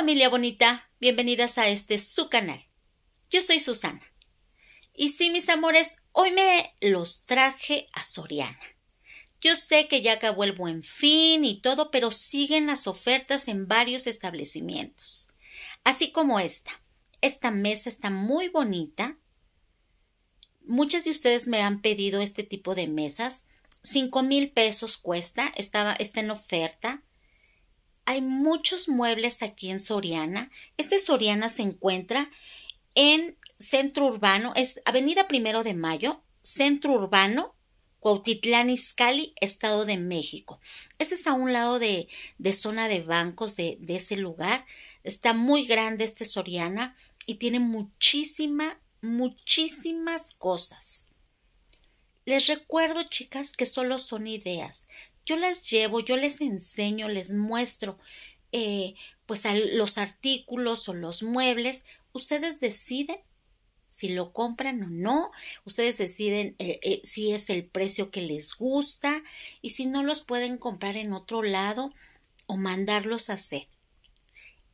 familia bonita, bienvenidas a este su canal. Yo soy Susana. Y sí, mis amores, hoy me los traje a Soriana. Yo sé que ya acabó el buen fin y todo, pero siguen las ofertas en varios establecimientos. Así como esta. Esta mesa está muy bonita. Muchas de ustedes me han pedido este tipo de mesas. Cinco mil pesos cuesta, estaba, está en oferta. Hay muchos muebles aquí en Soriana. Este Soriana se encuentra en Centro Urbano, es Avenida Primero de Mayo, Centro Urbano, Cuautitlán Izcalli, Estado de México. Ese es a un lado de, de zona de bancos de, de ese lugar. Está muy grande este Soriana y tiene muchísima, muchísimas cosas. Les recuerdo, chicas, que solo son ideas. Yo las llevo, yo les enseño, les muestro, eh, pues a los artículos o los muebles. Ustedes deciden si lo compran o no. Ustedes deciden eh, eh, si es el precio que les gusta y si no los pueden comprar en otro lado o mandarlos a hacer.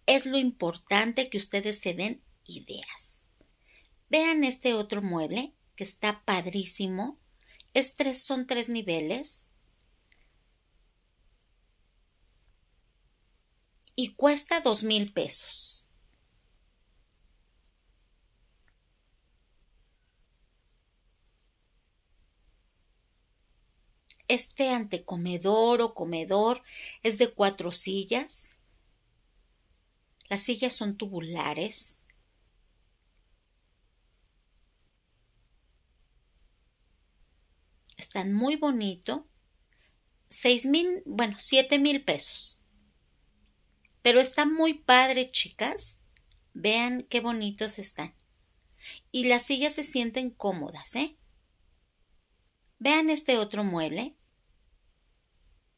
Es lo importante que ustedes se den ideas. Vean este otro mueble que está padrísimo. Es son tres niveles. y cuesta dos mil pesos. Este antecomedor o comedor es de cuatro sillas. Las sillas son tubulares. Están muy bonito. Seis mil, bueno, siete mil pesos. Pero está muy padre, chicas. Vean qué bonitos están. Y las sillas se sienten cómodas, ¿eh? Vean este otro mueble.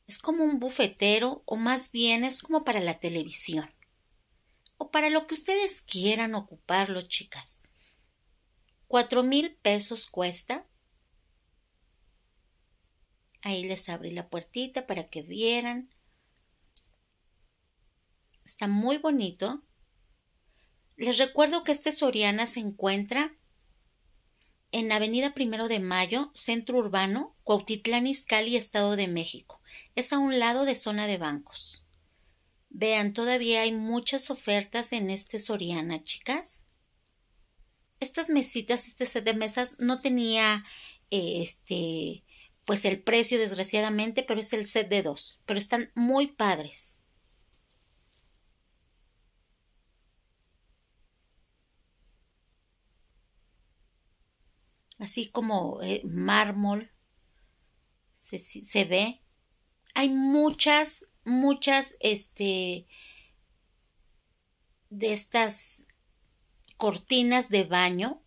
Es como un bufetero o más bien es como para la televisión. O para lo que ustedes quieran ocuparlo, chicas. Cuatro mil pesos cuesta. Ahí les abrí la puertita para que vieran está muy bonito. Les recuerdo que este Soriana se encuentra en Avenida Primero de Mayo, Centro Urbano, Cuautitlán Izcalli, Estado de México. Es a un lado de zona de bancos. Vean, todavía hay muchas ofertas en este Soriana, chicas. Estas mesitas, este set de mesas no tenía eh, este pues el precio desgraciadamente, pero es el set de dos, pero están muy padres. así como eh, mármol, se, se, ve. Hay muchas, muchas, este, de estas cortinas de baño.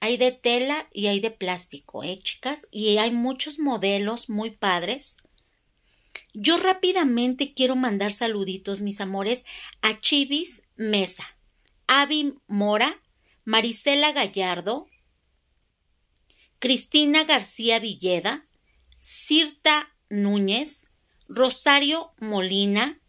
Hay de tela y hay de plástico, ¿eh, chicas? Y hay muchos modelos muy padres. Yo rápidamente quiero mandar saluditos, mis amores, a Chivis Mesa, Avi Mora, Marisela Gallardo, Cristina García Villeda, Cirta Núñez, Rosario Molina,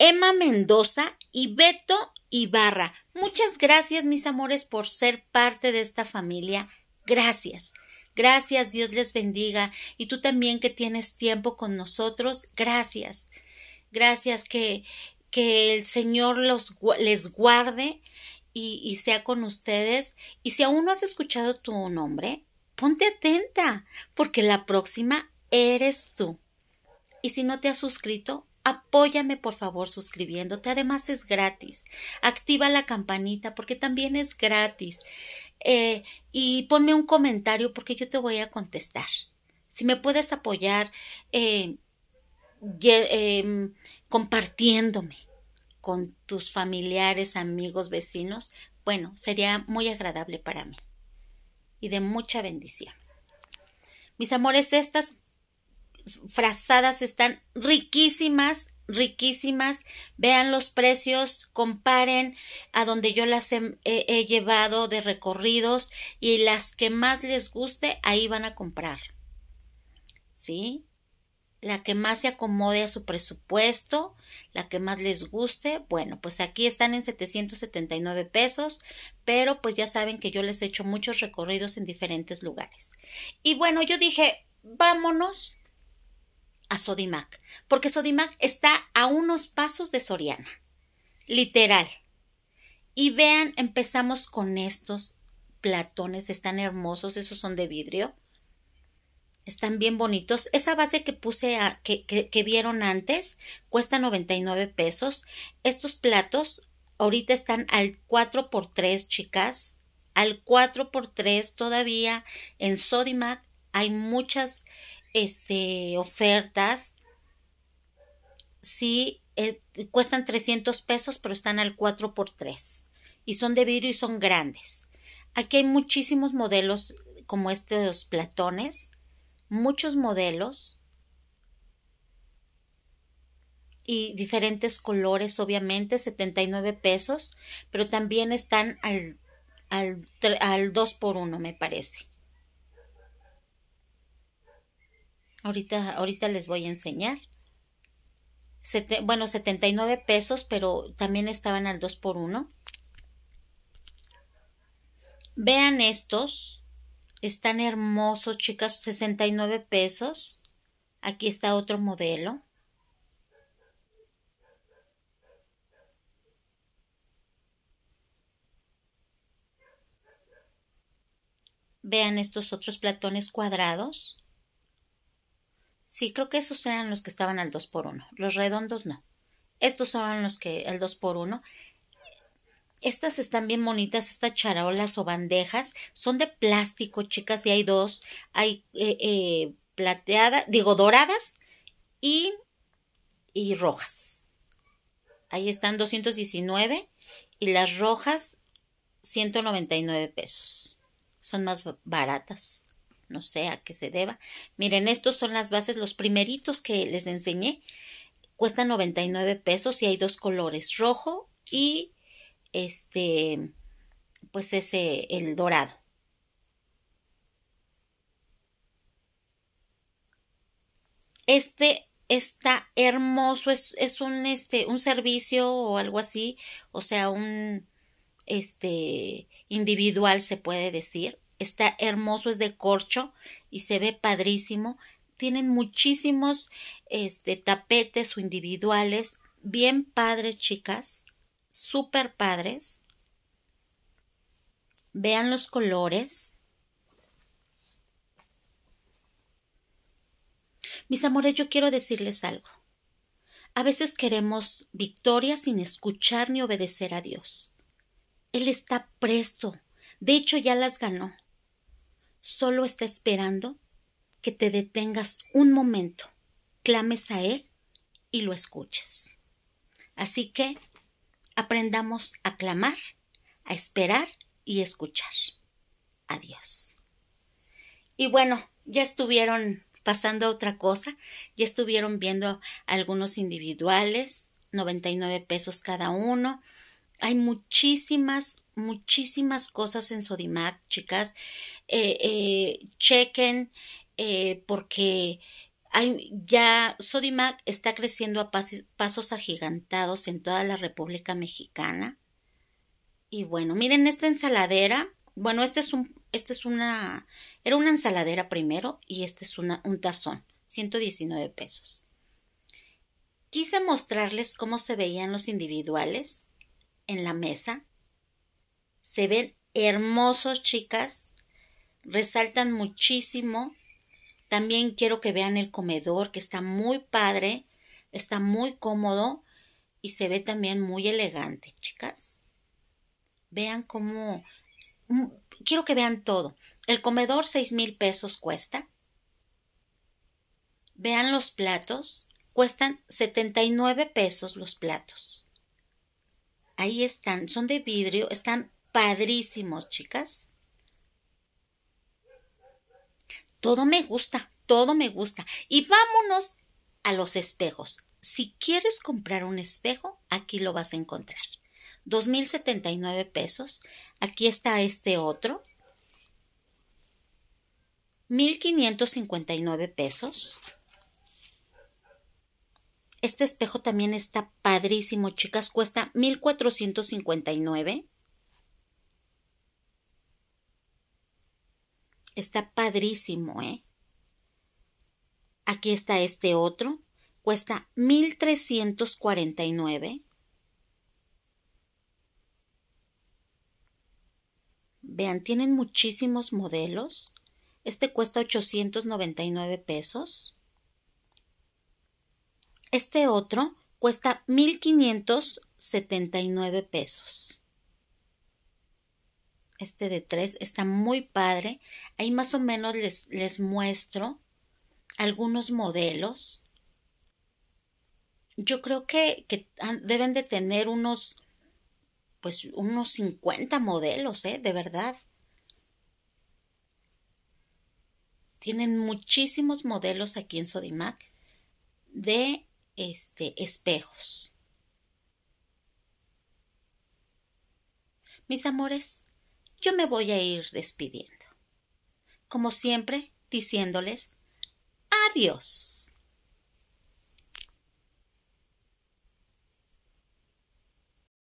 Emma Mendoza y Beto Ibarra. Muchas gracias, mis amores, por ser parte de esta familia. Gracias. Gracias, Dios les bendiga. Y tú también que tienes tiempo con nosotros, gracias. Gracias que, que el Señor los, les guarde y sea con ustedes. Y si aún no has escuchado tu nombre, Ponte atenta, porque la próxima eres tú. Y si no te has suscrito, apóyame por favor suscribiéndote. Además es gratis. Activa la campanita porque también es gratis. Eh, y ponme un comentario porque yo te voy a contestar. Si me puedes apoyar eh, em, compartiéndome con tus familiares, amigos, vecinos, bueno, sería muy agradable para mí y de mucha bendición. Mis amores, estas frazadas están riquísimas, riquísimas. Vean los precios, comparen a donde yo las he, llevado de recorridos y las que más les guste, ahí van a comprar. ¿Sí? la que más se acomode a su presupuesto, la que más les guste. Bueno, pues aquí están en 779 pesos, pero pues ya saben que yo les he hecho muchos recorridos en diferentes lugares. Y bueno, yo dije, vámonos a Sodimac, porque Sodimac está a unos pasos de Soriana, literal. Y vean, empezamos con estos platones, están hermosos, esos son de vidrio están bien bonitos. Esa base que puse, que, vieron antes, cuesta 99 pesos. Estos platos ahorita están al 4x3, chicas. Al 4x3 todavía en Sodimac hay muchas este, ofertas. Sí, eh, cuestan 300 pesos, pero están al 4x3. Y son de vidrio y son grandes. Aquí hay muchísimos modelos como este de los platones muchos modelos y diferentes colores, obviamente, 79 pesos, pero también están al, al, 2 por 1 me parece. Ahorita, ahorita les voy a enseñar. bueno, 79 pesos, pero también estaban al 2 por 1 Vean estos. Están hermosos, chicas, 69 pesos. Aquí está otro modelo. Vean estos otros platones cuadrados. Sí, creo que esos eran los que estaban al 2x1. Los redondos no. Estos son los que el 2x1. Estas están bien bonitas, estas charolas o bandejas. Son de plástico, chicas, y hay dos. Hay eh, eh, plateadas, digo doradas y, y rojas. Ahí están 219 y las rojas 199 pesos. Son más baratas. No sé a qué se deba. Miren, estos son las bases, los primeritos que les enseñé. Cuestan 99 pesos y hay dos colores, rojo y este, pues ese, el dorado. Este está hermoso, es, es un, este, un servicio o algo así, o sea, un, este, individual se puede decir. Está hermoso, es de corcho y se ve padrísimo. Tienen muchísimos este, tapetes o individuales. Bien padres, chicas super padres. Vean los colores. Mis amores, yo quiero decirles algo. A veces queremos victoria sin escuchar ni obedecer a Dios. Él está presto. De hecho, ya las ganó. Solo está esperando que te detengas un momento, clames a Él y lo escuches. Así que aprendamos a clamar, a esperar y escuchar. Adiós. Y bueno, ya estuvieron pasando otra cosa, ya estuvieron viendo algunos individuales, 99 pesos cada uno. Hay muchísimas, muchísimas cosas en Sodimac, chicas. Eh, eh, chequen eh, porque ya Sodimac está creciendo a pasos agigantados en toda la República Mexicana. Y bueno, miren esta ensaladera. Bueno, este es este es una, era una ensaladera primero y este es una, un tazón, 119 pesos. Quise mostrarles cómo se veían los individuales en la mesa. Se ven hermosos, chicas. Resaltan muchísimo también quiero que vean el comedor que está muy padre, está muy cómodo y se ve también muy elegante, chicas. Vean cómo... Mm, quiero que vean todo. El comedor 6 mil pesos cuesta. Vean los platos. Cuestan 79 pesos los platos. Ahí están, son de vidrio, están padrísimos, chicas. Todo me gusta, todo me gusta. Y vámonos a los espejos. Si quieres comprar un espejo, aquí lo vas a encontrar. 2.079 pesos. Aquí está este otro. 1.559 pesos. Este espejo también está padrísimo, chicas. Cuesta 1.459. Está padrísimo, ¿eh? Aquí está este otro. Cuesta 1349. Vean, tienen muchísimos modelos. Este cuesta 899 pesos. Este otro cuesta 1579 pesos este de tres, está muy padre. Ahí más o menos les, les muestro algunos modelos. Yo creo que, deben de tener unos, pues unos 50 modelos, ¿eh? De verdad. Tienen muchísimos modelos aquí en Sodimac de este, espejos. Mis amores, yo me voy a ir despidiendo. Como siempre, diciéndoles adiós.